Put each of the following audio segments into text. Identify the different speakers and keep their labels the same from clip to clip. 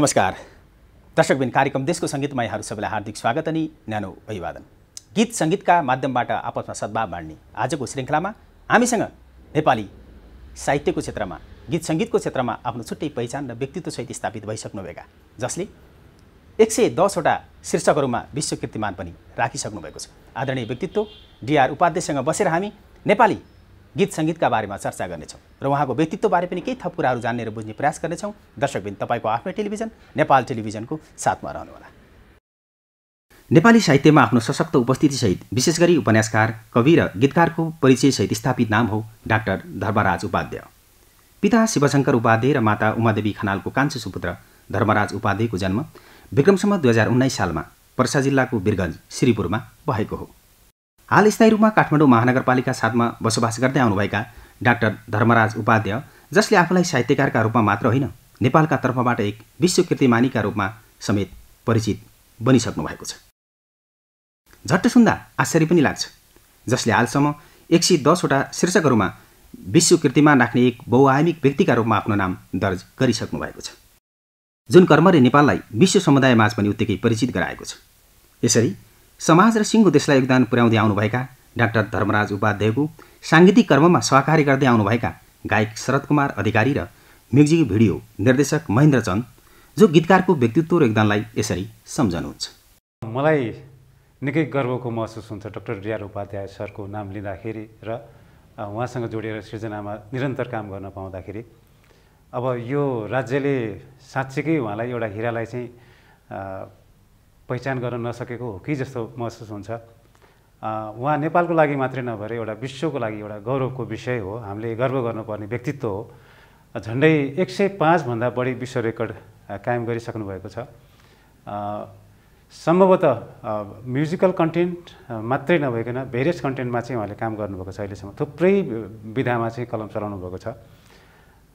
Speaker 1: नमस्कार दर्शकबिन कार्यक्रम देशको सङ्गीतमा यहाँहरू सबैलाई हार्दिक स्वागत अनि न्यानो अभिवादन गीत सङ्गीतका माध्यमबाट आपसमा सद्भाव बाँड्ने आजको श्रृङ्खलामा हामीसँग नेपाली साहित्यको क्षेत्रमा गीत सङ्गीतको क्षेत्रमा आफ्नो छुट्टै पहिचान र व्यक्तित्वसहित स्थापित भइसक्नुभएका जसले एक सय दसवटा शीर्षकहरूमा विश्व कीर्तिमान पनि राखिसक्नुभएको छ आदरणीय व्यक्तित्व डिआर उपाध्यायसँग बसेर हामी नेपाली गीत सङ्गीतका बारेमा चर्चा गर्नेछौँ र उहाँको व्यक्तित्वबारे पनि केही थप कुराहरू जान्ने र बुझ्ने प्रयास गर्नेछौँ दर्शकबिन तपाईँको आफ्नै टेलिभिजन नेपाल टेलिभिजनको साथमा रहनुहोला नेपाली साहित्यमा आफ्नो सशक्त उपस्थितिसहित विशेष गरी उपन्यासकार कवि र गीतकारको परिचयसहित स्थापित नाम हो डाक्टर धर्मराज उपाध्याय पिता शिवशङ्कर उपाध्याय र माता उमादेवी खनालको कान्छो सुपुत्र धर्मराज उपाध्यायको जन्म विक्रमसम्म दुई हजार उन्नाइस सालमा पर्सा जिल्लाको बिरगन्ज श्रीपुरमा भएको हो हाल स्थायी रूपमा काठमाडौँ महानगरपालिका साथमा बसोबास गर्दै आउनुभएका डाक्टर धर्मराज उपाध्याय जसले आफूलाई साहित्यकारका रूपमा मात्र होइन नेपालका तर्फबाट एक विश्व रूपमा समेत परिचित बनिसक्नु भएको छ झट्ट सुन्दा आश्चर्य पनि लाग्छ जसले हालसम्म एक सय दसवटा शीर्षकहरूमा विश्व राख्ने एक बहुआयामिक व्यक्तिका रूपमा आफ्नो नाम दर्ज गरिसक्नु भएको छ जुन कर्मले नेपाललाई विश्व समुदायमाझ पनि उत्तिकै परिचित गराएको छ यसरी समाज र सिङ्गो देशलाई योगदान पुर्याउँदै आउनुभएका डाक्टर धर्मराज उपाध्यायको साङ्गीतिक कर्ममा सहकारी गर्दै आउनुभएका गायक शरद कुमार अधिकारी र म्युजिक भिडियो निर्देशक महेन्द्र चन्द जो गीतकारको व्यक्तित्व र योगदानलाई यसरी सम्झनुहुन्छ
Speaker 2: मलाई निकै गर्वको महसुस हुन्छ डाक्टर डिआर उपाध्याय सरको नाम लिँदाखेरि र उहाँसँग जोडिएर सृजनामा निरन्तर काम गर्न पाउँदाखेरि अब यो राज्यले साँच्चीकै उहाँलाई एउटा हिरालाई चाहिँ पहिचान गर्न नसकेको हो कि जस्तो महसुस हुन्छ उहाँ नेपालको लागि मात्रै नभएर एउटा विश्वको लागि एउटा गौरवको विषय हो हामीले गर्व गर्नुपर्ने व्यक्तित्व हो झन्डै एक सय पाँचभन्दा बढी विश्व रेकर्ड कायम गरिसक्नु भएको छ सम्भवतः म्युजिकल कन्टेन्ट मात्रै नभइकन भेरियस कन्टेन्टमा चाहिँ उहाँले काम गर्नुभएको छ अहिलेसम्म थुप्रै विधामा चाहिँ कलम चलाउनु भएको छ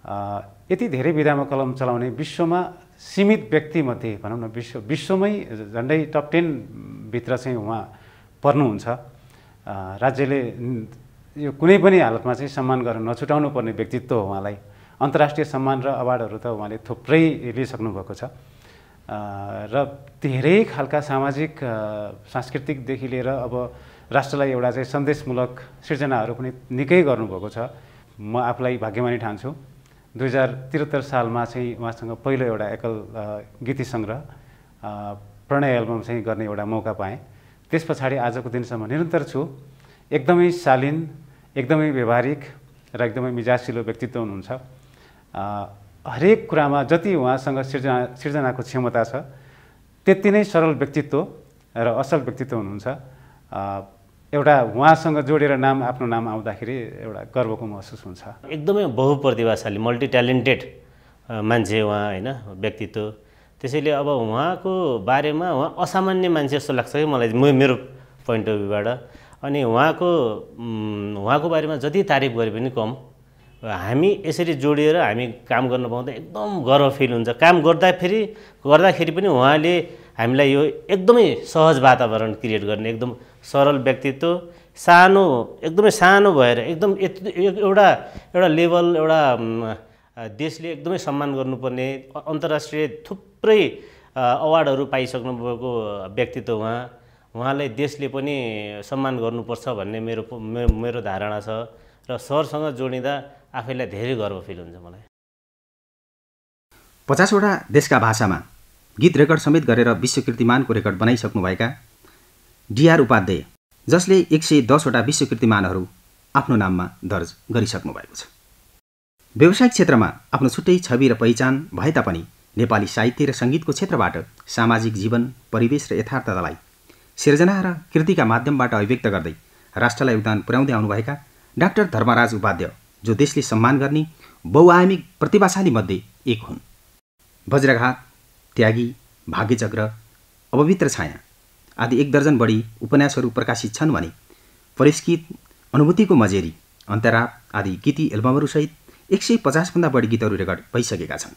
Speaker 2: यति धेरै विधामा कलम चलाउने विश्वमा सीमित व्यक्तिमध्ये भनौँ न विश्व विश्वमै झन्डै टप टेनभित्र चाहिँ उहाँ पर्नुहुन्छ राज्यले यो कुनै पनि हालतमा चाहिँ सम्मान गरेर नछुटाउनु पर्ने व्यक्तित्व हो उहाँलाई अन्तर्राष्ट्रिय सम्मान र अवार्डहरू त उहाँले थुप्रै लिइसक्नुभएको छ र धेरै खालका सामाजिक सांस्कृतिकदेखि लिएर अब राष्ट्रलाई एउटा चाहिँ सन्देशमूलक सिर्जनाहरू पनि निकै गर्नुभएको छ म आफूलाई भाग्यमानी ठान्छु दुई हजार त्रिहत्तर सालमा चाहिँ उहाँसँग पहिलो एउटा एकल गीति सङ्ग्रह प्रणय एल्बम चाहिँ गर्ने एउटा मौका पाएँ त्यस पछाडि आजको दिनसम्म निरन्तर छु एकदमै शालीन एकदमै व्यवहारिक र एकदमै मिजासिलो व्यक्तित्व हुनुहुन्छ हरेक कुरामा जति उहाँसँग सिर्जना सिर्जनाको क्षमता छ त्यति नै सरल व्यक्तित्व र असल व्यक्तित्व हुनुहुन्छ एउटा उहाँसँग जोडेर नाम आफ्नो नाम आउँदाखेरि एउटा गर्वको महसुस हुन्छ एकदमै बहुप्रतिभाशाली मल्टी ट्यालेन्टेड मान्छे उहाँ होइन व्यक्तित्व त्यसैले अब उहाँको बारेमा उहाँ असामान्य मान्छे जस्तो लाग्छ कि मलाई मेरो पोइन्ट अफ भ्यूबाट अनि उहाँको उहाँको बारेमा जति तारिफ गरे पनि कम हामी यसरी जोडिएर हामी काम गर्न पाउँदा एकदम गर्व फिल हुन्छ काम गर्दाखेरि गर्दाखेरि पनि उहाँले हामीलाई यो एकदमै सहज वातावरण क्रिएट गर्ने एकदम सरल व्यक्तित्व सानो एकदमै सानो भएर एकदम एउटा एउटा लेभल एउटा देशले एकदमै सम्मान गर्नुपर्ने अन्तर्राष्ट्रिय थुप्रै अवार्डहरू पाइसक्नु भएको व्यक्तित्व उहाँ उहाँलाई देशले पनि सम्मान गर्नुपर्छ भन्ने मेरो मेरो धारणा छ र सरसँग जोडिँदा आफैलाई धेरै गर्व फिल हुन्छ मलाई
Speaker 1: पचासवटा देशका भाषामा गीत रेकर्ड समेत गरेर विश्वकीर्तिमानको रेकर्ड बनाइसक्नुभएका डिआर उपाध्याय जसले एक सय दसवटा विश्व आफ्नो नाममा दर्ज गरिसक्नु भएको छ व्यावसायिक क्षेत्रमा आफ्नो छुट्टै छवि र पहिचान भए तापनि नेपाली साहित्य र सङ्गीतको क्षेत्रबाट सामाजिक जीवन परिवेश र यथार्थतालाई सिर्जना र कृतिका माध्यमबाट अभिव्यक्त गर्दै राष्ट्रलाई योगदान पुर्याउँदै आउनुभएका डाक्टर धर्मराज उपाध्याय जो देशले सम्मान गर्ने बहुआयामिक मध्ये एक हुन् वज्रघात त्यागी भाग्यचक्र अपवित्र छाया आदि एक दर्जन बढी उपन्यासहरू प्रकाशित छन् भने परिष्कृत अनुभूतिको मजेरी अन्तराप आदि गीती एल्बमहरूसहित एक सय पचासभन्दा बढी गीतहरू रेकर्ड भइसकेका छन्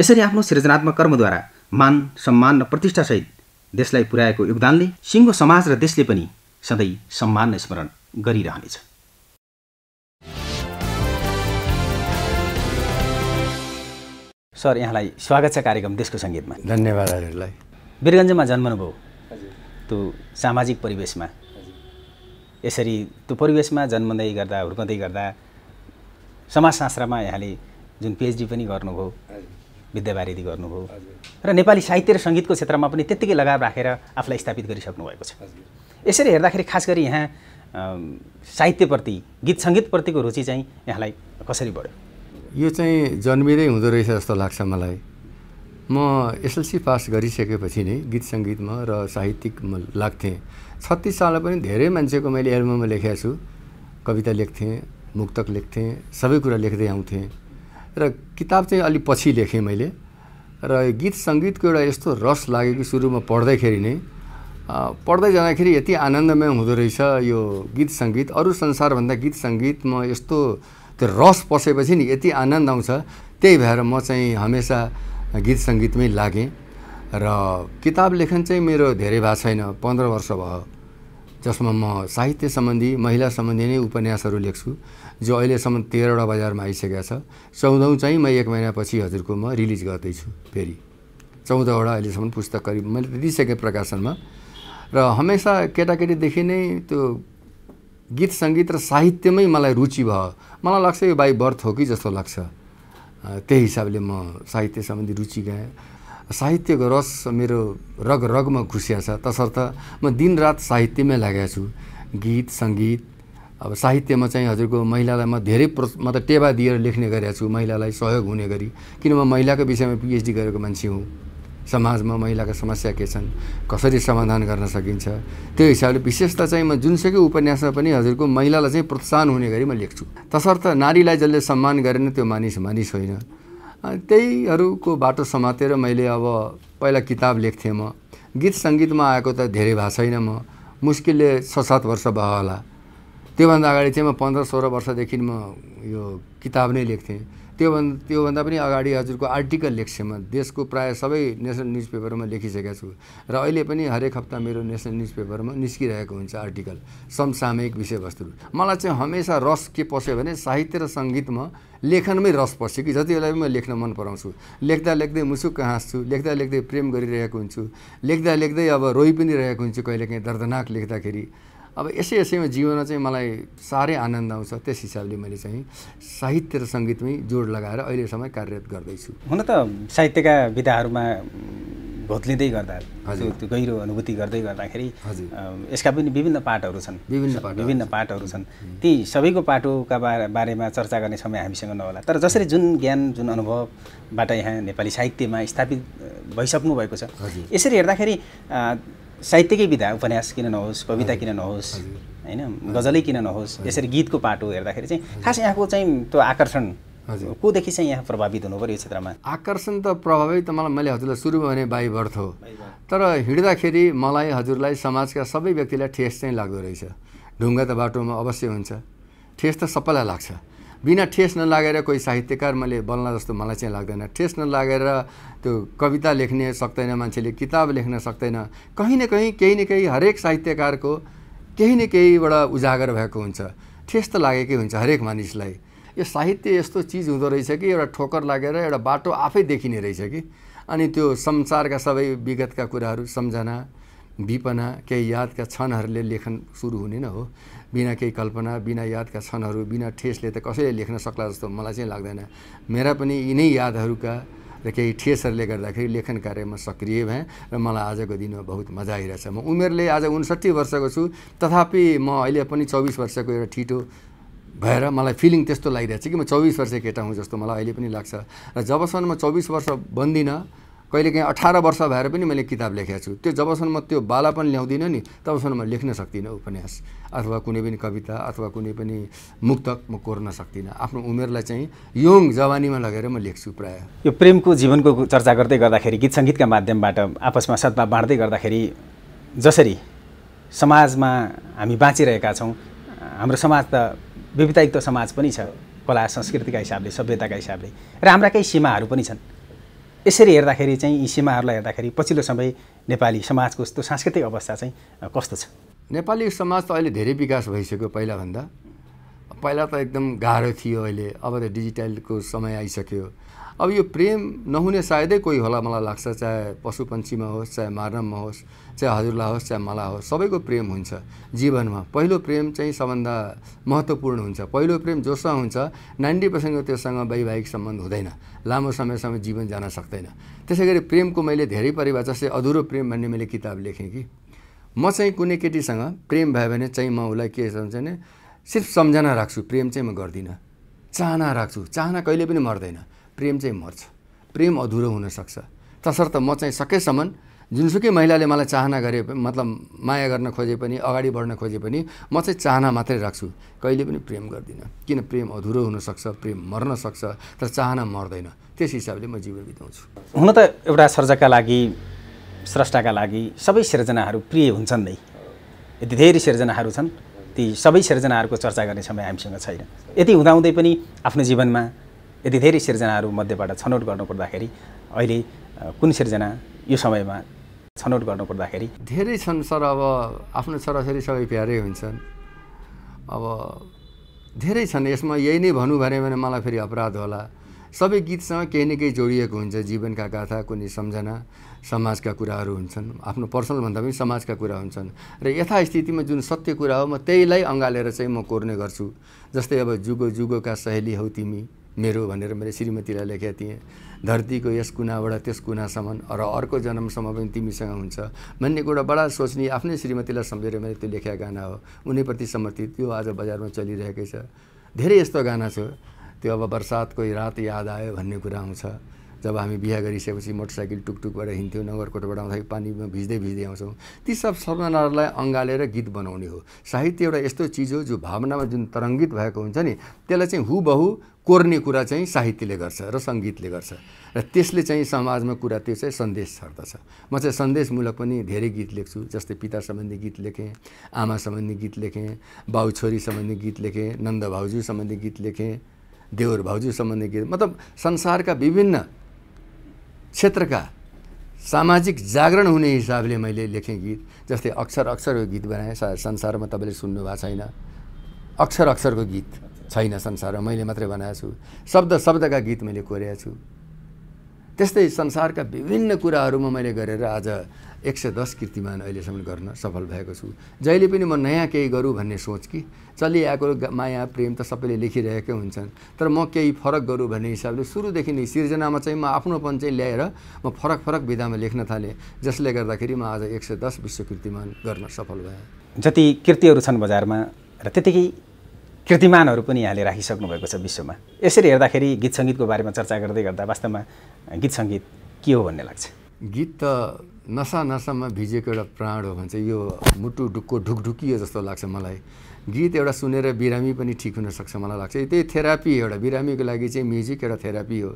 Speaker 1: यसरी आफ्नो सृजनात्मक कर्मद्वारा मान सम्मान र प्रतिष्ठासहित देशलाई पुर्याएको योगदानले सिङ्गो समाज र देशले पनि सधैँ सम्मान र स्मरण गरिरहनेछ सर यहाँलाई स्वागत छ कार्यक्रम देशको सङ्गीतमा धन्यवाद हजुरलाई वीरगन्जमा जन्मनुभयो त्यो सामाजिक परिवेशमा यसरी त्यो परिवेशमा जन्मदै गर्दा हुर्कँदै गर्दा समाजशास्त्रमा यहाँले जुन पिएचडी पनि गर्नुभयो विद्यावारिधि गर्नुभयो र नेपाली साहित्य र सङ्गीतको क्षेत्रमा पनि त्यत्तिकै लगाव राखेर आफूलाई स्थापित गरिसक्नु भएको छ यसरी हेर्दाखेरि खास गरी यहाँ साहित्यप्रति गीत सङ्गीतप्रतिको रुचि चाहिँ यहाँलाई कसरी बढ्यो
Speaker 3: यो चाहिँ जन्मिँदै हुँदो रहेछ जस्तो लाग्छ मलाई म एसएलसी पास गरिसकेपछि नै गीत सङ्गीतमा र साहित्यिक म लाग्थेँ छत्तिस सालमा पनि धेरै मान्छेको मैले एल्बममा लेखेको छु कविता लेख्थेँ मुक्तक लेख्थेँ सबै कुरा लेख्दै आउँथेँ र किताब चाहिँ अलि पछि लेखेँ मैले र गीत सङ्गीतको एउटा यस्तो रस लाग्यो कि सुरुमा पढ्दाखेरि नै पढ्दै जाँदाखेरि यति आनन्दमय हुँदो रहेछ यो गीत सङ्गीत अरू संसारभन्दा गीत सङ्गीतमा यस्तो त्यो रस पसेपछि नि यति आनन्द आउँछ त्यही भएर म चाहिँ हमेसा गीत सङ्गीतमै लागेँ र किताब लेखन चाहिँ मेरो धेरै भएको छैन पन्ध्र वर्ष भयो जसमा म साहित्य सम्बन्धी महिला सम्बन्धी नै उपन्यासहरू लेख्छु जो अहिलेसम्म तेह्रवटा बजारमा आइसकेको छ चौधौँ चाहिँ म एक महिनापछि हजुरको म रिलिज गर्दैछु फेरि चौधवटा अहिलेसम्म पुस्तक करिब मैले दिइसकेँ प्रकाशनमा र हमेसा केटाकेटीदेखि नै त्यो गीत सङ्गीत र साहित्यमै मलाई रुचि भयो मलाई लाग्छ यो बाई बर्थ हो कि जस्तो लाग्छ त्यही हिसाबले म साहित्य सम्बन्धी रुचि गाएँ साहित्यको रस मेरो रग रगमा खुसिया छ तसर्थ म दिनरात साहित्यमै लागेको छु गीत सङ्गीत अब साहित्यमा चाहिँ हजुरको महिलालाई म धेरै प्रो म त टेवा दिएर लेख्ने गरेका छु महिलालाई सहयोग हुने गरी किन म महिलाको विषयमा पिएचडी गरेको मान्छे हुँ समाजमा महिलाका समस्या के छन् कसरी समाधान गर्न सकिन्छ त्यो हिसाबले विशेषता चाहिँ म जुनसुकै उपन्यासमा पनि हजुरको महिलालाई चाहिँ प्रोत्साहन हुने गरी म लेख्छु तसर्थ नारीलाई जसले सम्मान गरेन त्यो मानिस मानिस होइन त्यहीहरूको बाटो समातेर मैले अब पहिला किताब लेख्थेँ म गीत सङ्गीतमा आएको त धेरै भएको छैन म मुस्किलले छ सात वर्ष भयो होला त्योभन्दा अगाडि चाहिँ म पन्ध्र सोह्र वर्षदेखि म यो किताब नै लेख्थेँ त्योभन्दा त्योभन्दा पनि अगाडि हजुरको आर्टिकल म देशको प्रायः सबै नेसनल न्युज पेपरमा लेखिसकेका छु र अहिले पनि हरेक हप्ता मेरो नेसनल न्युज पेपरमा निस्किरहेको हुन्छ आर्टिकल समसामयिक विषयवस्तुहरू मलाई चाहिँ हमेसा रस के पस्यो भने साहित्य र सङ्गीतमा लेखनमै रस पस्यो कि जति बेला म लेख्न मन पराउँछु लेख्दा लेख्दै मुसुक्क हाँस्छु लेख्दा लेख्दै प्रेम गरिरहेको हुन्छु लेख्दा लेख्दै अब रोइ पनि रहेको हुन्छु कहिलेकाहीँ दर्दनाक लेख्दाखेरि अब यसै यसैमा जीवनमा चाहिँ मलाई साह्रै आनन्द आउँछ त्यस हिसाबले मैले चाहिँ साहित्य र सङ्गीतमै जोड लगाएर अहिलेसम्म कार्यरत गर्दैछु हुन त साहित्यका विधाहरूमा भोत्लिँदै गर्दा त्यो
Speaker 1: गहिरो अनुभूति गर्दै गर्दाखेरि यसका पनि विभिन्न पाठहरू छन् विभिन्न विभिन्न पाठहरू छन् ती सबैको बारे बारेमा चर्चा गर्ने समय हामीसँग नहोला तर जसरी जुन ज्ञान जुन अनुभवबाट यहाँ नेपाली साहित्यमा स्थापित भइसक्नु भएको छ यसरी हेर्दाखेरि साहित्यकै विधा उपन्यास किन नहोस् कविता किन नहोस् होइन गजलै किन नहोस् यसरी गीतको पाटो हेर्दाखेरि चाहिँ खास यहाँको चाहिँ त्यो आकर्षण कोदेखि चाहिँ यहाँ प्रभावित हुनु पऱ्यो यो क्षेत्रमा
Speaker 3: आकर्षण त प्रभावित त मलाई मैले हजुरलाई सुरु भने बाई बर्थ हो तर हिँड्दाखेरि मलाई हजुरलाई समाजका सबै व्यक्तिलाई ठेस चाहिँ लाग्दो रहेछ ढुङ्गा त बाटोमा अवश्य हुन्छ ठेस त सबैलाई लाग्छ बिना ठेस नलागेर कोही साहित्यकार मैले बोल्न जस्तो मलाई चाहिँ लाग्दैन ठेस नलागेर त्यो कविता लेख्ने सक्दैन मान्छेले किताब लेख्न सक्दैन कहीँ न कहीँ केही न केही हरेक साहित्यकारको केही न केहीबाट उजागर भएको हुन्छ ठेस त लागेकै हुन्छ हरेक मानिसलाई यो साहित्य यस्तो चिज हुँदो रहेछ कि एउटा ठोकर लागेर एउटा बाटो आफै देखिने रहेछ कि अनि त्यो संसारका सबै विगतका कुराहरू सम्झना विपना केही यादका क्षणहरूले लेखन सुरु हुने न हो बिना केही कल्पना बिना यादका क्षणहरू बिना ठेसले त कसैले लेख्न सक्ला जस्तो मलाई चाहिँ लाग्दैन मेरा पनि यिनै यादहरूका र केही ठेसहरूले गर्दाखेरि लेखन कार्यमा सक्रिय भएँ र मलाई आजको दिनमा बहुत मजा आइरहेछ म उमेरले आज उन्सठी वर्षको छु तथापि म अहिले पनि चौबिस वर्षको एउटा ठिटो भएर मलाई फिलिङ त्यस्तो लागिरहेछ कि म चौबिस वर्ष केटा हुँ जस्तो मलाई अहिले पनि लाग्छ र जबसम्म म चौबिस वर्ष बन्दिनँ कहिलेकाहीँ अठार वर्ष भएर पनि मैले किताब लेखेको छु त्यो जबसम्म म त्यो बालापन ल्याउँदिनँ नि तबसम्म म लेख्न सक्दिनँ उपन्यास अथवा कुनै पनि कविता अथवा कुनै पनि मुक्तक म कोर्न सक्दिनँ आफ्नो उमेरलाई चाहिँ यङ जवानीमा लगेर म लेख्छु प्रायः
Speaker 1: यो प्रेमको जीवनको चर्चा गर्दै गर्दाखेरि गीत सङ्गीतका माध्यमबाट आपसमा सद्भाव बाँड्दै गर्दाखेरि जसरी समाजमा हामी बाँचिरहेका छौँ हाम्रो समाज त विविधयुक्त समाज पनि छ कला संस्कृतिका हिसाबले सभ्यताका हिसाबले र हाम्रा केही सीमाहरू पनि छन् यसरी हेर्दाखेरि चाहिँ यी सीमाहरूलाई हेर्दाखेरि पछिल्लो समय नेपाली
Speaker 3: समाजको यस्तो सांस्कृतिक अवस्था चाहिँ कस्तो छ नेपाली समाज त अहिले धेरै विकास भइसक्यो पहिलाभन्दा पहिला त एकदम गाह्रो थियो अहिले अब त डिजिटलको समय आइसक्यो अब यो प्रेम नहुने सायदै कोही होला मलाई लाग्छ चाहे पशुपन्छीमा होस् चाहे मारममा होस् चाहे हजुरलाई होस् चाहे मलाई होस् सबैको प्रेम हुन्छ जीवनमा पहिलो प्रेम चाहिँ सबभन्दा महत्त्वपूर्ण हुन्छ पहिलो प्रेम जोसँग हुन्छ नाइन्टी पर्सेन्टको त्योसँग वैवाहिक सम्बन्ध हुँदैन लामो समयसम्म जीवन जान सक्दैन त्यसै गरी प्रेमको मैले धेरै परिवार जस्तै अधुरो प्रेम भन्ने मैले किताब लेखेँ कि म चाहिँ कुनै केटीसँग प्रेम भयो भने चाहिँ म उसलाई के भन्छ भने सिर्फ सम्झना राख्छु प्रेम चाहिँ म गर्दिनँ चाहना राख्छु चाहना कहिले पनि मर्दैन प्रेम चाहिँ मर्छ प्रेम अधुरो हुनसक्छ तसर्थ म चाहिँ सकेसम्म जुनसुकै महिलाले मलाई चाहना गरे मतलब माया गर्न खोजे पनि अगाडि बढ्न खोजे पनि म चाहिँ चाहना मात्रै राख्छु कहिले पनि प्रेम गर्दिनँ किन प्रेम अधुरो हुनसक्छ प्रेम मर्न सक्छ तर चाहना मर्दैन त्यस हिसाबले म जीवन बिताउँछु
Speaker 1: हुन त एउटा सर्जकका लागि स्रष्टाका लागि सबै सिर्जनाहरू प्रिय हुन्छन् नै यति धेरै सिर्जनाहरू छन् ती सबै सिर्जनाहरूको चर्चा गर्ने समय हामीसँग छैन यति हुँदाहुँदै पनि आफ्नो जीवनमा यति धेरै सिर्जनाहरू मध्येबाट छनौट गर्नुपर्दाखेरि अहिले कुन सिर्जना यो समयमा छनौट
Speaker 3: गर्नुपर्दाखेरि धेरै छन् सर अब आफ्नो छोराछोरी सबै प्यारै हुन्छन् अब धेरै छन् यसमा यही नै भन्नु भने भने मलाई फेरि अपराध होला सबै गीतसँग केही न केही जोडिएको हुन्छ जीवनका गाथा कुनै सम्झना समाजका कुराहरू हुन्छन् आफ्नो पर्सनलभन्दा पनि समाजका कुरा हुन्छन् र यथास्थितिमा जुन सत्य कुरा हो म त्यहीलाई अँगालेर चाहिँ म कोर्ने गर्छु जस्तै अब जुगो जुगोका सहेली हौ तिमी मेरो भनेर मैले श्रीमतीलाई लेखेका थिएँ धरतीको यस कुनाबाट त्यस कुनासम्म र अर्को जन्मसम्म पनि तिमीसँग हुन्छ भन्ने कुरा बडा सोच्ने आफ्नै श्रीमतीलाई सम्झेर मैले त्यो लेखेका गाना हो उनीप्रति समर्थित त्यो आज बजारमा चलिरहेकै छ धेरै यस्तो गाना छ त्यो अब बर्सातको रात याद आयो भन्ने कुरा आउँछ जब हामी बिहा गरिसकेपछि मोटरसाइकल टुकटुकबाट हिँड्थ्यौँ नगरकोटबाट आउँदाखेरि पानीमा भिज्दै भिज्दै आउँछौँ ती सब सपनाहरूलाई अँगालेर गीत बनाउने हो साहित्य एउटा यस्तो चिज हो जो भावनामा जुन तरङ्गित भएको हुन्छ नि त्यसलाई चाहिँ हुबहु कोर्ने कुरा चाहिँ साहित्यले गर्छ र सङ्गीतले गर्छ र त्यसले चाहिँ समाजमा कुरा त्यो चाहिँ सन्देश छर्दछ म चाहिँ सन्देशमूलक पनि धेरै गीत लेख्छु जस्तै पिता सम्बन्धी गीत लेखेँ आमा सम्बन्धी गीत लेखेँ बाउ छोरी सम्बन्धी गीत लेखेँ नन्द भाउजू सम्बन्धी गीत लेखेँ देवर भाउजू सम्बन्धी गीत मतलब संसारका विभिन्न क्षेत्रका सामाजिक जागरण हुने हिसाबले मैले लेखेँ गीत जस्तै अक्षर अक्षरको गीत बनाएँ संसारमा तपाईँले सुन्नु भएको छैन अक्षर अक्षरको गीत छैन संसारमा मैले मात्रै बनाएको छु शब्द शब्दका गीत मैले कोरेको छु त्यस्तै संसारका विभिन्न कुराहरूमा मैले गरेर आज एक सय दस कृतिमान अहिलेसम्म गर्न सफल भएको छु जहिले पनि म नयाँ केही गरौँ भन्ने सोच कि चलिआएको माया प्रेम त सबैले लेखिरहेकै हुन्छन् तर म केही फरक गरौँ भन्ने हिसाबले सुरुदेखि नै सिर्जनामा चाहिँ म आफ्नोपन चाहिँ ल्याएर म फरक फरक विधामा लेख्न थालेँ जसले गर्दाखेरि म आज एक सय दस विश्व कृतिमान गर्न सफल भएँ
Speaker 1: जति कृतिहरू छन् बजारमा र त्यतिकै कृतिमानहरू पनि यहाँले राखिसक्नु भएको छ विश्वमा यसरी हेर्दाखेरि गीत सङ्गीतको बारेमा चर्चा गर्दै
Speaker 3: गर्दा वास्तवमा गीत सङ्गीत के हो भन्ने लाग्छ गीत त नसा नसामा भिजेको एउटा प्राण हो भन्छ यो मुटु ढुक्को ढुकढुकियो जस्तो लाग्छ मलाई गीत एउटा सुनेर बिरामी पनि ठिक हुनसक्छ मलाई लाग्छ त्यही थेरापी एउटा बिरामीको लागि चाहिँ म्युजिक एउटा थेरापी हो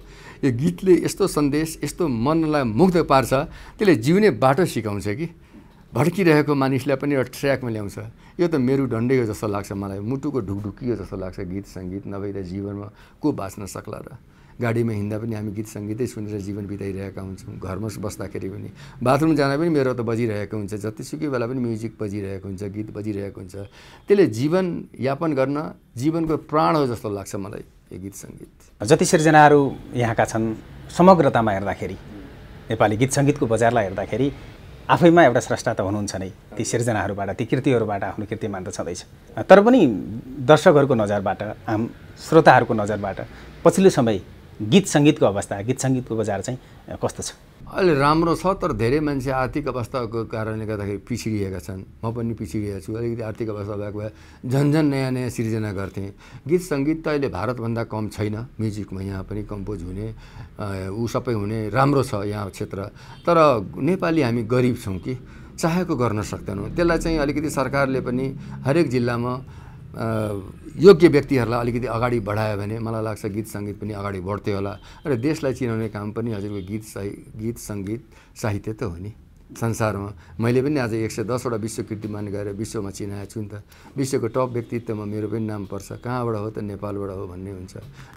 Speaker 3: यो गीतले यस्तो सन्देश यस्तो मनलाई मुग्ध पार्छ त्यसले जिउने बाटो सिकाउँछ कि भड्किरहेको मानिसलाई पनि एउटा ट्र्याकमा ल्याउँछ यो त मेरो डन्डै हो जस्तो लाग्छ मलाई मुटुको ढुकढुकियो जस्तो लाग्छ गीत सङ्गीत नभएर जीवनमा को बाँच्न सक्ला र गाडीमा हिँड्दा पनि हामी गीत सङ्गीतै सुनेर जीवन बिताइरहेका हुन्छौँ घरमा बस्दाखेरि पनि बाथरुम जाँदा पनि मेरो त बजिरहेको हुन्छ जतिसुकै बेला पनि म्युजिक बजिरहेको हुन्छ गीत बजिरहेको हुन्छ त्यसले जीवन यापन गर्न जीवनको प्राण हो जस्तो लाग्छ मलाई यो गीत सङ्गीत जति सिर्जनाहरू यहाँका
Speaker 1: छन् समग्रतामा हेर्दाखेरि नेपाली गीत सङ्गीतको बजारलाई हेर्दाखेरि आफैमा एउटा स्रष्टा त हुनुहुन्छ नै ती सिर्जनाहरूबाट ती कृतिहरूबाट आफ्नो कृतिमान त छँदैछ तर पनि दर्शकहरूको नजरबाट आम श्रोताहरूको नजरबाट पछिल्लो समय गीत सङ्गीतको अवस्था गीत सङ्गीतको बजार चाहिँ कस्तो छ
Speaker 3: अहिले राम्रो छ तर धेरै मान्छे आर्थिक अवस्थाको कारणले गर्दाखेरि पिछडिएका छन् म पनि पिछडिएको छु अलिकति आर्थिक अवस्था भएको भए झन्झन नयाँ नयाँ सिर्जना गर्थेँ गीत सङ्गीत त अहिले भारतभन्दा कम छैन म्युजिकमा यहाँ पनि कम्पोज हुने ऊ सबै हुने राम्रो छ यहाँ क्षेत्र तर नेपाली हामी गरिब छौँ कि चाहेको गर्न सक्दैनौँ त्यसलाई चाहिँ अलिकति सरकारले पनि हरेक जिल्लामा योग्य व्यक्तिहरूलाई अलिकति अगाडि बढायो भने मलाई लाग्छ गीत सङ्गीत पनि अगाडि बढ्थ्यो होला र देशलाई चिनाउने काम पनि हजुरको गीत साहि गीत सङ्गीत साहित्य त हो नि संसारमा मैले पनि आज एक सय दसवटा विश्व कीर्तिमान गएर विश्वमा चिनाएको छु नि त विश्वको टप व्यक्तित्वमा मेरो पनि नाम पर्छ कहाँबाट हो त नेपालबाट हो भन्ने हुन्छ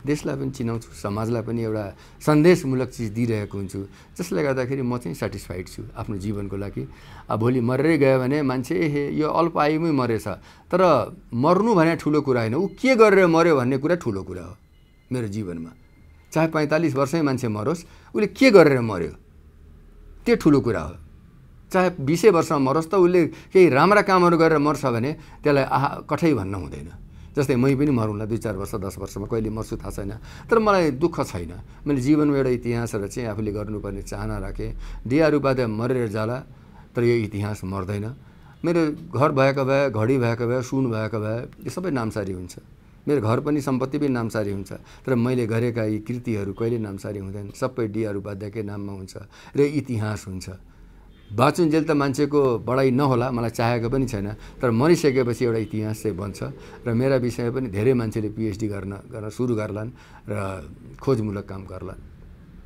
Speaker 3: देशलाई पनि चिनाउँछु समाजलाई पनि एउटा सन्देशमूलक चिज दिइरहेको हुन्छु जसले गर्दाखेरि म चाहिँ सेटिस्फाइड छु आफ्नो जीवनको लागि अब भोलि मरेरै गयो भने मान्छे हे यो अल्प आयुमै मरेछ तर मर्नु भने ठुलो कुरा होइन ऊ के गरेर मऱ्यो भन्ने कुरा ठुलो कुरा हो मेरो जीवनमा चाहे पैँतालिस वर्षै मान्छे मरोस् उसले के गरेर मऱ्यो त्यो ठुलो कुरा हो चाहे बिसै वर्षमा मरोस् त उसले केही राम्रा कामहरू गरेर मर्छ भने त्यसलाई आहा कठै भन्न हुँदैन जस्तै मै पनि मरौँला दुई चार वर्ष दस वर्षमा कहिले मर्छु थाहा छैन तर मलाई दुःख छैन मैले जीवनमा एउटा इतिहास र चाहिँ आफूले गर्नुपर्ने चाहना राखेँ डिआर उपाध्याय मरेर जाला तर यो इतिहास मर्दैन मेरो घर भएको भए घडी भएको भए सुन भएको भए यो सबै नामसारी हुन्छ मेरो घर पनि सम्पत्ति पनि नामसारी हुन्छ तर मैले गरेका यी कृतिहरू कहिले नामसारी हुँदैन सबै डिआर उपाध्यायकै नाममा हुन्छ र इतिहास हुन्छ बाँचुन्जेल त मान्छेको बढाइ नहोला मलाई चाहेको पनि छैन तर मरिसकेपछि एउटा इतिहास चाहिँ बन्छ र मेरा विषय पनि धेरै मान्छेले पिएचडी गर्न गर्न सुरु गर्लान् र खोजमूलक काम गर्लान्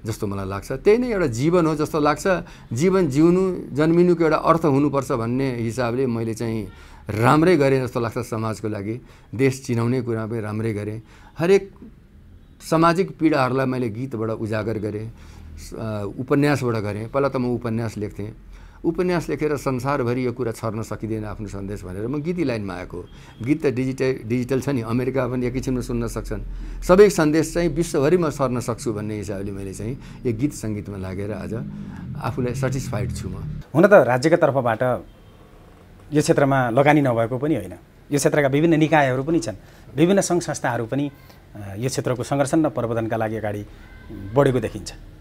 Speaker 3: जस्तो मलाई लाग्छ त्यही नै एउटा जीवन हो जस्तो लाग्छ जीवन जिउनु जन्मिनुको एउटा अर्थ हुनुपर्छ भन्ने हिसाबले मैले चाहिँ राम्रै गरेँ जस्तो लाग्छ समाजको लागि देश चिनाउने कुरा पनि राम्रै गरेँ हरेक सामाजिक पीडाहरूलाई मैले गीतबाट उजागर गरेँ उपन्यासबाट गरेँ पहिला त म उपन्यास लेख्थेँ उपन्यास लेखेर संसारभरि यो कुरा छर्न सकिँदैन आफ्नो सन्देश भनेर म गीती लाइनमा आएको गीत त डिजिटल डिजिटल छ नि अमेरिका पनि एक सुन्न सक्छन् सबै सन्देश चाहिँ विश्वभरि म सर्न सक्छु भन्ने हिसाबले मैले चाहिँ यो गीत सङ्गीतमा लागेर आज आफूलाई सेटिस्फाइड छु म हुन त राज्यको
Speaker 1: तर्फबाट यो क्षेत्रमा लगानी नभएको पनि होइन यो क्षेत्रका विभिन्न निकायहरू पनि छन् विभिन्न सङ्घ संस्थाहरू पनि यो क्षेत्रको संरक्षण र प्रबन्धनका लागि अगाडि बढेको देखिन्छ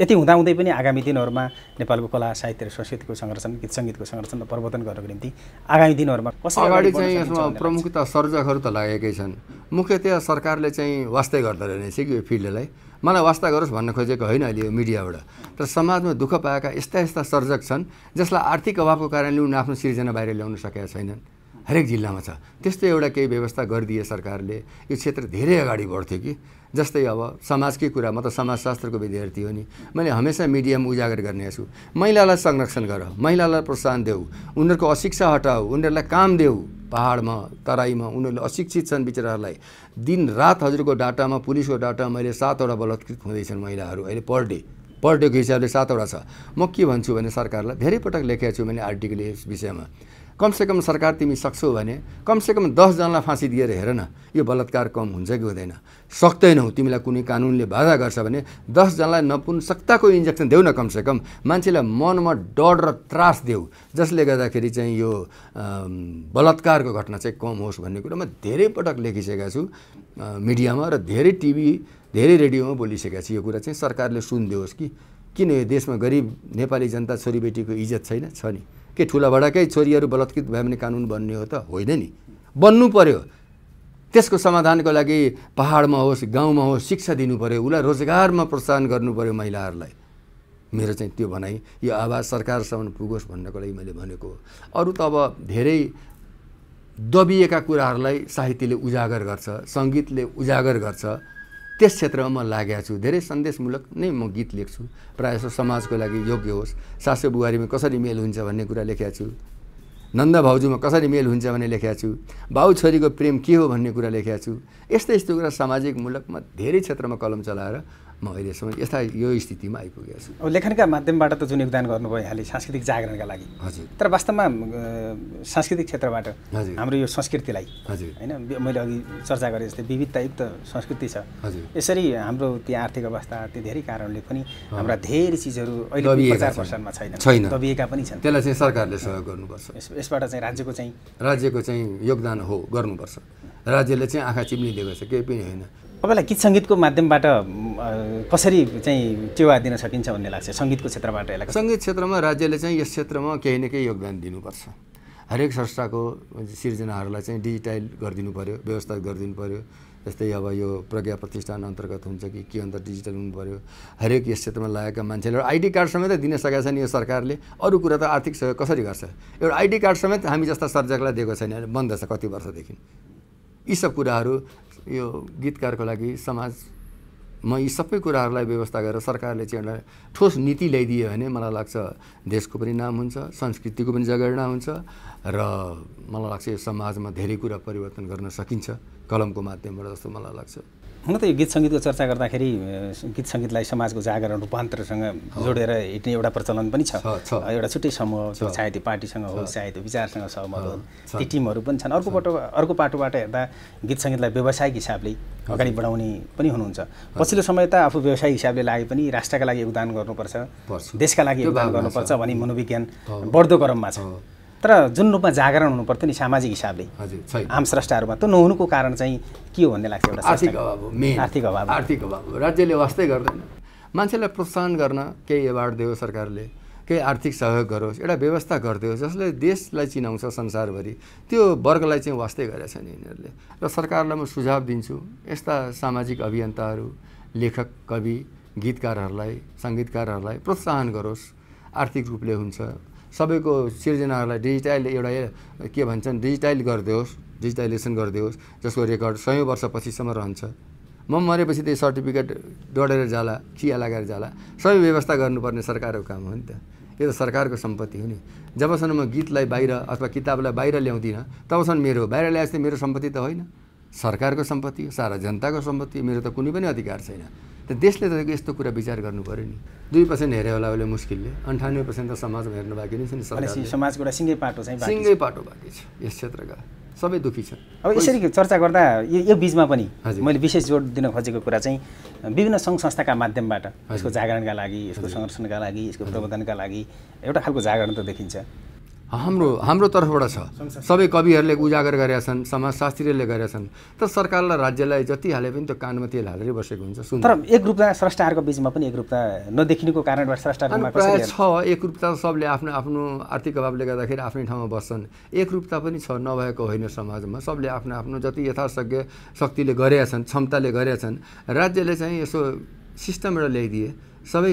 Speaker 1: यति हुँदाहुँदै पनि आगामी दिनहरूमा नेपालको कला साहित्य र संस्कृतिको संरक्षण गीत
Speaker 3: सङ्गीतको संरक्षण र प्रवर्तन गर्नको निम्ति आगामी दिनहरूमा अगाडि चाहिँ यसमा प्रमुखता सर्जकहरू त लागेकै छन् मुख्यतया सरकारले चाहिँ वास्तै गर्दो रहेछ कि यो फिल्डलाई मलाई वास्ता गरोस् भन्न खोजेको होइन अहिले यो मिडियाबाट तर समाजमा दुःख पाएका यस्ता यस्ता सर्जक छन् जसलाई आर्थिक अभावको कारणले उनी आफ्नो सिर्जना बाहिर ल्याउन सकेका छैनन् हरेक जिल्लामा छ त्यस्तो एउटा केही व्यवस्था गरिदिए सरकारले यो क्षेत्र धेरै अगाडि बढ्थ्यो कि जस्तै अब समाजकै कुरा म त समाजशास्त्रको विद्यार्थी हो नि मैले हमेसा मिडियामा उजागर गर्ने छु महिलालाई संरक्षण गर महिलालाई प्रोत्साहन देऊ उनीहरूको अशिक्षा हटाऊ उनीहरूलाई काम देऊ पाहाडमा तराईमा उनीहरूले अशिक्षित छन् बिचराहरूलाई दिन रात हजुरको डाटामा पुलिसको डाटामा अहिले सातवटा बलात्कृत हुँदैछन् महिलाहरू अहिले पर डे पर डेको हिसाबले सातवटा छ म के भन्छु भने सरकारलाई धेरै पटक लेखेको छु मैले आर्टिकल यस विषयमा कमसेकम सरकार तिमी सक्छौ भने कमसेकम दसजनालाई फाँसी दिएर हेर न यो बलात्कार कम हुन्छ कि हुँदैन सक्दैनौ तिमीलाई कुनै कानुनले बाधा गर्छ भने दसजनालाई सक्ताको इन्जेक्सन देऊ न कमसेकम मान्छेलाई मनमा डर र त्रास देऊ जसले गर्दाखेरि चाहिँ यो बलात्कारको घटना चाहिँ कम होस् भन्ने म धेरै पटक लेखिसकेका छु मिडियामा र धेरै टिभी धेरै रेडियोमा बोलिसकेका छु यो कुरा चाहिँ सरकारले सुनिदियोस् कि किन यो देशमा गरिब नेपाली जनता छोरीबेटीको इज्जत छैन छ नि के ठुलाबडाकै छोरीहरू बलात्कृत भयो भने कानुन बन्ने हो त होइन नि बन्नु पर्यो त्यसको समाधानको लागि पहाडमा होस् गाउँमा होस् शिक्षा दिनु पऱ्यो उसलाई रोजगारमा प्रोत्साहन गर्नु पऱ्यो महिलाहरूलाई मेरो चाहिँ त्यो भनाइ यो आवाज सरकारसम्म पुगोस् भन्नको लागि मैले भनेको अरू त अब धेरै दबिएका कुराहरूलाई साहित्यले उजागर गर्छ सङ्गीतले उजागर गर्छ त्यस क्षेत्रमा म लागेको छु धेरै सन्देशमूलक नै म गीत लेख्छु प्रायः जस्तो समाजको लागि योग्य होस् सासु बुहारीमा कसरी मेल हुन्छ भन्ने कुरा लेखेको छु नन्द भाउजूमा कसरी मेल हुन्छ भन्ने लेखेको छु बाउ छोरीको प्रेम के हो भन्ने कुरा लेखेको छु यस्तै यस्तो कुरा सामाजिक मूलकमा धेरै क्षेत्रमा कलम चलाएर म अहिलेसम्म यस्ता यो स्थितिमा आइपुगेको
Speaker 1: छु लेखनका माध्यमबाट त जुन योगदान गर्नुभयो यहाँले सांस्कृतिक जागरणका लागि हजुर तर वास्तवमा सांस्कृतिक क्षेत्रबाट हजुर हाम्रो यो संस्कृतिलाई हजुर होइन मैले अघि चर्चा गरेँ जस्तै विविधतायुक्त संस्कृति छ हजुर यसरी हाम्रो त्यो आर्थिक अवस्था त्यो धेरै कारणले पनि हाम्रा धेरै चिजहरू अहिले प्रचार प्रसारमा छैन छैन दबिएका पनि छन् त्यसलाई चाहिँ सरकारले सहयोग गर्नुपर्छ यसबाट चाहिँ राज्यको चाहिँ राज्यको चाहिँ योगदान हो गर्नुपर्छ राज्यले चाहिँ आँखा चिम्लिदिएको छ केही पनि होइन तपाईँलाई गीत सङ्गीतको माध्यमबाट कसरी चाहिँ टेवा दिन सकिन्छ भन्ने लाग्छ सङ्गीतको क्षेत्रबाट
Speaker 3: यसलाई सङ्गीत क्षेत्रमा राज्यले चाहिँ यस क्षेत्रमा केही न केही योगदान दिनुपर्छ हरेक संस्थाको सिर्जनाहरूलाई चाहिँ डिजिटाइल गरिदिनु पऱ्यो व्यवस्था गरिदिनु पऱ्यो जस्तै अब यो प्रज्ञा प्रतिष्ठान अन्तर्गत हुन्छ कि के अन्त डिजिटल हुनु पऱ्यो हरेक यस क्षेत्रमा लागेका मान्छेले एउटा आइडी कार्ड समेत दिन सकेका छन् यो सरकारले अरू कुरा त आर्थिक सहयोग कसरी गर्छ एउटा आइडी कार्ड समेत हामी जस्ता सर्जकलाई दिएको छैन बन्द छ कति वर्षदेखि यी सब कुराहरू यो गीतकारको लागि समाजमा यी सबै कुराहरूलाई व्यवस्था गरेर सरकारले चाहिँ एउटा ठोस नीति ल्याइदियो भने मलाई लाग्छ देशको पनि नाम हुन्छ संस्कृतिको पनि जगेर्ना हुन्छ र मलाई लाग्छ यो समाजमा धेरै कुरा परिवर्तन गर्न सकिन्छ कलमको माध्यमबाट जस्तो मलाई लाग्छ हुन त यो गीत सङ्गीतको चर्चा गर्दाखेरि गीत सङ्गीतलाई
Speaker 1: समाजको जागरण रूपान्तरसँग जोडेर हिँड्ने एउटा प्रचलन पनि छ एउटा छुट्टै समूह चाहे त्यो पार्टीसँग होस् चाहे त्यो विचारसँग सहमत हो ती टिमहरू पनि छन् अर्को पाटो अर्को पाटोबाट हेर्दा गीत सङ्गीतलाई व्यावसायिक हिसाबले अगाडि बढाउने पनि हुनुहुन्छ पछिल्लो समय त आफू व्यवसायिक हिसाबले लागे पनि राष्ट्रका लागि योगदान गर्नुपर्छ देशका लागि योगदान गर्नुपर्छ भन्ने मनोविज्ञान बढ्दो क्रममा छ तर जुन रूपमा जागरण हुनुपर्थ्यो नि सामाजिक हिसाबले हजुर आम स्रष्टाहरूमा त्यो नहुनुको
Speaker 3: कारण चाहिँ के हो भन्ने लाग्छ एउटा आर्थिक अभाव मेन आर्थिक अभाव आर्थिक अभाव राज्यले वास्तै गर्दैन मान्छेलाई प्रोत्साहन गर्न केही एवार्ड दियो सरकारले केही आर्थिक सहयोग गरोस् एउटा व्यवस्था गरिदियोस् जसले देशलाई चिनाउँछ संसारभरि त्यो वर्गलाई चाहिँ वास्तै गरेका छन् यिनीहरूले र सरकारलाई म सुझाव दिन्छु यस्ता सामाजिक अभियन्ताहरू लेखक कवि गीतकारहरूलाई सङ्गीतकारहरूलाई प्रोत्साहन गरोस् आर्थिक रूपले हुन्छ सबैको सिर्जनाहरूलाई डिजिटाइल एउटा के भन्छन् डिजिटाइल गरिदियोस् डिजिटाइलेसन गरिदियोस् जसको रेकर्ड सयौँ वर्षपछिसम्म रहन्छ म मरेपछि त्यो सर्टिफिकेट डढेर जाला चिया लगाएर जाला सबै व्यवस्था गर्नुपर्ने सरकारको काम हो नि त यो त सरकारको सम्पत्ति हो नि जबसम्म म गीतलाई बाहिर अथवा किताबलाई बाहिर ल्याउँदिनँ तबसम्म मेरो बाहिर ल्याएपछि मेरो सम्पत्ति त होइन सरकारको सम्पत्ति हो सारा जनताको सम्पत्ति मेरो त कुनै पनि अधिकार छैन त देशले त यस्तो कुरा विचार गर्नु पऱ्यो नि दुई पर्सेन्ट हेऱ्यो होला उसले मुस्किलले अन्ठानब्बे पर्सेन्ट त समाजमा हेर्नु बाँकी नै छ नि
Speaker 1: समाजको एउटा सिङ्गै पाटो
Speaker 3: चाहिँ सिङ्गै पाटो बाँकी छ यस क्षेत्रका सबै दुखी छन् अब यसरी
Speaker 1: चर्चा गर्दा यो बिचमा पनि मैले विशेष जोड दिन खोजेको कुरा चाहिँ विभिन्न सङ्घ संस्थाका माध्यमबाट यसको जागरणका लागि यसको संरक्षणका लागि यसको प्रबन्धनका लागि एउटा खालको जागरण त देखिन्छ
Speaker 3: हाम्रो हाम्रो तर्फबाट छ सबै कविहरूले उजागर गरेका छन् समाजशास्त्रीहरूले गरेका छन् तर सरकारलाई राज्यलाई जति हाले पनि त्यो कानमा तेल हालेर बसेको हुन्छ सुन तर
Speaker 1: एकरूपता स्रष्टाहरूको बिचमा
Speaker 3: पनि एकरूपता नदेखिनुको कारणबाट प्रायः छ एकरूपता सबले आफ्नो आफ्नो आर्थिक अभावले गर्दाखेरि आफ्नै ठाउँमा बस्छन् एकरूपता पनि छ नभएको होइन समाजमा सबले आफ्नो आफ्नो जति यथाशक्य शक्तिले गरेका छन् क्षमताले गरेका छन् राज्यले चाहिँ यसो सिस्टम एउटा ल्याइदिए सबै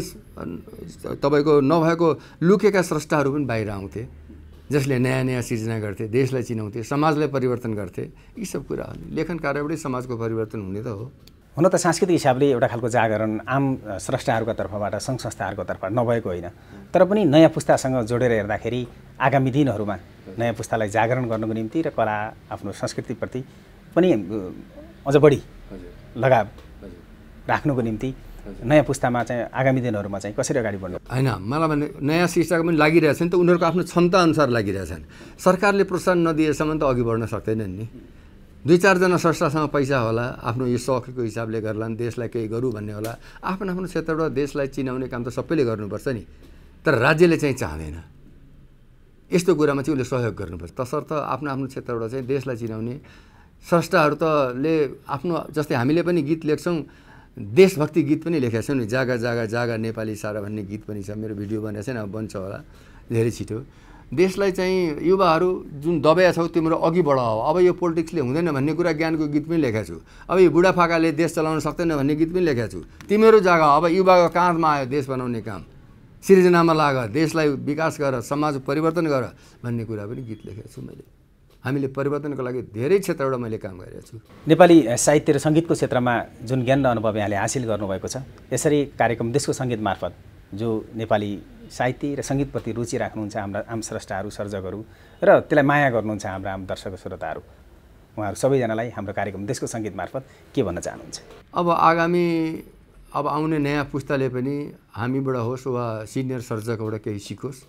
Speaker 3: तपाईँको नभएको लुकेका स्रष्टाहरू पनि बाहिर आउँथे जसले नयाँ नयाँ सिर्जना गर्थे देशलाई चिनाउँथे समाजलाई परिवर्तन गर्थे यी सब हो लेखन कार्यबाटै समाजको परिवर्तन हुने त हो हुन त सांस्कृतिक हिसाबले एउटा खालको जागरण आम
Speaker 1: स्रष्टाहरूको तर्फबाट सङ्घ संस्थाहरूको तर्फ नभएको होइन तर पनि नयाँ पुस्तासँग जोडेर हेर्दाखेरि आगामी दिनहरूमा नयाँ पुस्तालाई जागरण गर्नुको निम्ति र कला आफ्नो संस्कृतिप्रति पनि अझ बढी लगाव राख्नुको निम्ति नयाँ पुस्तामा चाहिँ आगामी दिनहरूमा चाहिँ कसरी अगाडि बढ्नु होइन
Speaker 3: मलाई भने नयाँ शिक्षाको पनि लागिरहेछ नि त उनीहरूको आफ्नो क्षमताअनुसार लागिरहेछन् सरकारले प्रोत्साहन नदिएसम्म त अघि बढ्न सक्दैनन् नि दुई चारजना संस्थासँग पैसा होला आफ्नो यो सखको हिसाबले गर्लान् देशलाई केही गरौँ भन्ने होला आफ्नो आफ्नो क्षेत्रबाट देशलाई चिनाउने काम त सबैले गर्नुपर्छ नि तर राज्यले चाहिँ चाहँदैन यस्तो कुरामा चाहिँ उसले सहयोग गर्नुपर्छ तसर्थ आफ्नो आफ्नो क्षेत्रबाट चाहिँ देशलाई चिनाउने संस्थाहरू ले आफ्नो जस्तै हामीले पनि गीत लेख्छौँ देशभक्ति गीत पनि लेखेको लेखेका नि जागा जागा जागा नेपाली सारा भन्ने गीत पनि छ मेरो भिडियो बनाएको छैन अब बन्छ होला धेरै छिटो देशलाई चाहिँ युवाहरू जुन दबाया छौ तिम्रो अघि बढाओ अब यो पोलिटिक्सले हुँदैन भन्ने कुरा ज्ञानको गीत पनि लेखेको छु अब यो बुढाफाकाले देश चलाउन सक्दैन भन्ने गीत पनि लेखेको छु तिमीहरू जाग अब युवाको काँधमा आयो देश बनाउने काम सिर्जनामा लाग देशलाई विकास गर समाज परिवर्तन गर भन्ने कुरा पनि गीत लेखेको छु मैले हामीले परिवर्तनको लागि धेरै क्षेत्रबाट मैले काम गरेको छु
Speaker 1: नेपाली साहित्य र सङ्गीतको क्षेत्रमा जुन ज्ञान र अनुभव यहाँले हासिल गर्नुभएको छ यसरी कार्यक्रम देशको सङ्गीत मार्फत जो नेपाली साहित्य र सङ्गीतप्रति रुचि राख्नुहुन्छ हाम्रा आम स्रष्टाहरू सर्जकहरू र त्यसलाई माया गर्नुहुन्छ हाम्रा आम दर्शक श्रोताहरू उहाँहरू सबैजनालाई हाम्रो
Speaker 3: कार्यक्रम देशको सङ्गीत मार्फत के भन्न चाहनुहुन्छ अब आगामी अब आउने नयाँ पुस्ताले पनि हामीबाट होस् वा सिनियर सर्जकबाट केही सिकोस्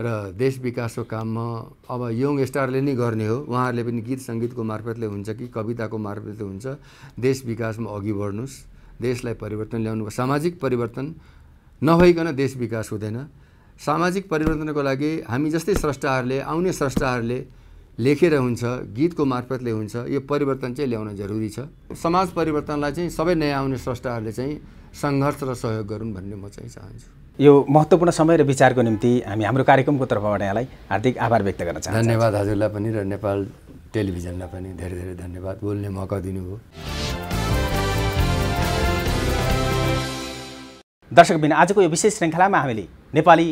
Speaker 3: र देश विकासको काममा अब यङ स्टारले नै गर्ने हो उहाँहरूले पनि गीत सङ्गीतको मार्फतले हुन्छ कि कविताको मार्फतले हुन्छ देश विकासमा अघि बढ्नुहोस् देशलाई परिवर्तन ल्याउनु सामाजिक परिवर्तन नभइकन देश विकास हुँदैन सामाजिक परिवर्तनको लागि हामी जस्तै स्रष्टाहरूले आउने स्रष्टाहरूले लेखेर हुन्छ गीतको मार्फतले हुन्छ यो परिवर्तन चाहिँ ल्याउन जरुरी छ समाज परिवर्तनलाई चाहिँ सबै नयाँ आउने स्रष्टाहरूले चाहिँ सङ्घर्ष र सहयोग गरून् भन्ने म चाहिँ चाहन्छु
Speaker 1: यो महत्त्वपूर्ण समय र विचारको निम्ति हामी हाम्रो कार्यक्रमको तर्फबाट यहाँलाई
Speaker 3: हार्दिक आभार व्यक्त गर्न चाहन्छु धन्यवाद हजुरलाई पनि र नेपाल टेलिभिजनलाई पनि धेरै धेरै धन्यवाद बोल्ने मौका दिनुभयो
Speaker 1: दर्शक बिन आजको यो विशेष श्रृङ्खलामा हामीले नेपाली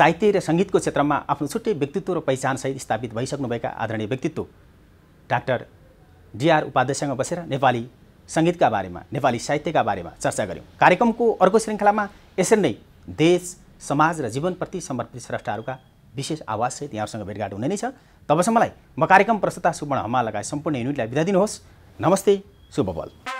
Speaker 1: साहित्य र सङ्गीतको क्षेत्रमा आफ्नो छुट्टै व्यक्तित्व र पहिचानसहित स्थापित भइसक्नुभएका आदरणीय व्यक्तित्व डाक्टर डिआर उपाध्यायसँग बसेर नेपाली सङ्गीतका बारेमा नेपाली साहित्यका बारेमा चर्चा गऱ्यौँ कार्यक्रमको अर्को श्रृङ्खलामा यसरी नै देश समाज र जीवनप्रति समर्पित श्रेष्ठहरूका विशेष आवाजसहित यहाँहरूसँग भेटघाट हुने नै छ तबसम्मलाई म कार्यक्रम प्रस्तुता सुवर्ण हमाल लगायत सम्पूर्ण युनिटलाई बिदा दिनुहोस् नमस्ते शुभ बल